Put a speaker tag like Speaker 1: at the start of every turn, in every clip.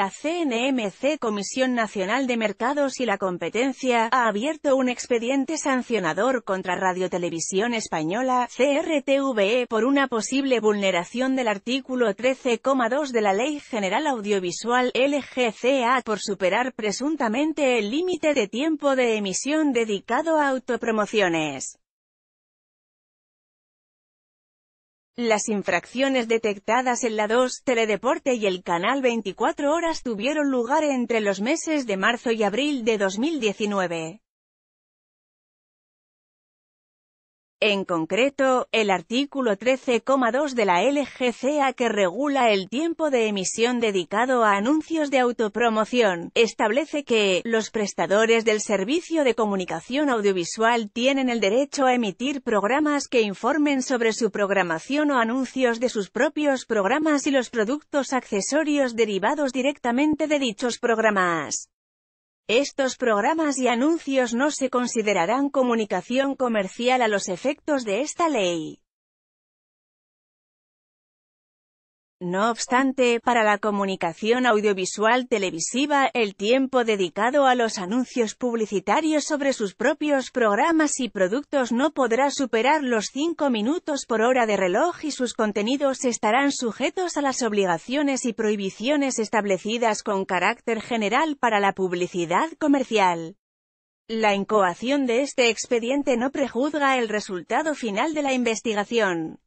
Speaker 1: La CNMC Comisión Nacional de Mercados y la Competencia ha abierto un expediente sancionador contra Radiotelevisión Española, CRTVE, por una posible vulneración del artículo 13,2 de la Ley General Audiovisual LGCA por superar presuntamente el límite de tiempo de emisión dedicado a autopromociones. Las infracciones detectadas en la 2 Teledeporte y el canal 24 Horas tuvieron lugar entre los meses de marzo y abril de 2019. En concreto, el artículo 13,2 de la LGCA que regula el tiempo de emisión dedicado a anuncios de autopromoción, establece que, los prestadores del servicio de comunicación audiovisual tienen el derecho a emitir programas que informen sobre su programación o anuncios de sus propios programas y los productos accesorios derivados directamente de dichos programas. Estos programas y anuncios no se considerarán comunicación comercial a los efectos de esta ley. No obstante, para la comunicación audiovisual televisiva, el tiempo dedicado a los anuncios publicitarios sobre sus propios programas y productos no podrá superar los 5 minutos por hora de reloj y sus contenidos estarán sujetos a las obligaciones y prohibiciones establecidas con carácter general para la publicidad comercial. La incoación de este expediente no prejuzga el resultado final de la investigación.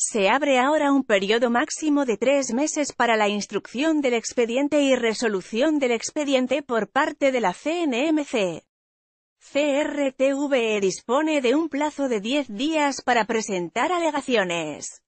Speaker 1: Se abre ahora un periodo máximo de tres meses para la instrucción del expediente y resolución del expediente por parte de la CNMC. CRTVE dispone de un plazo de diez días para presentar alegaciones.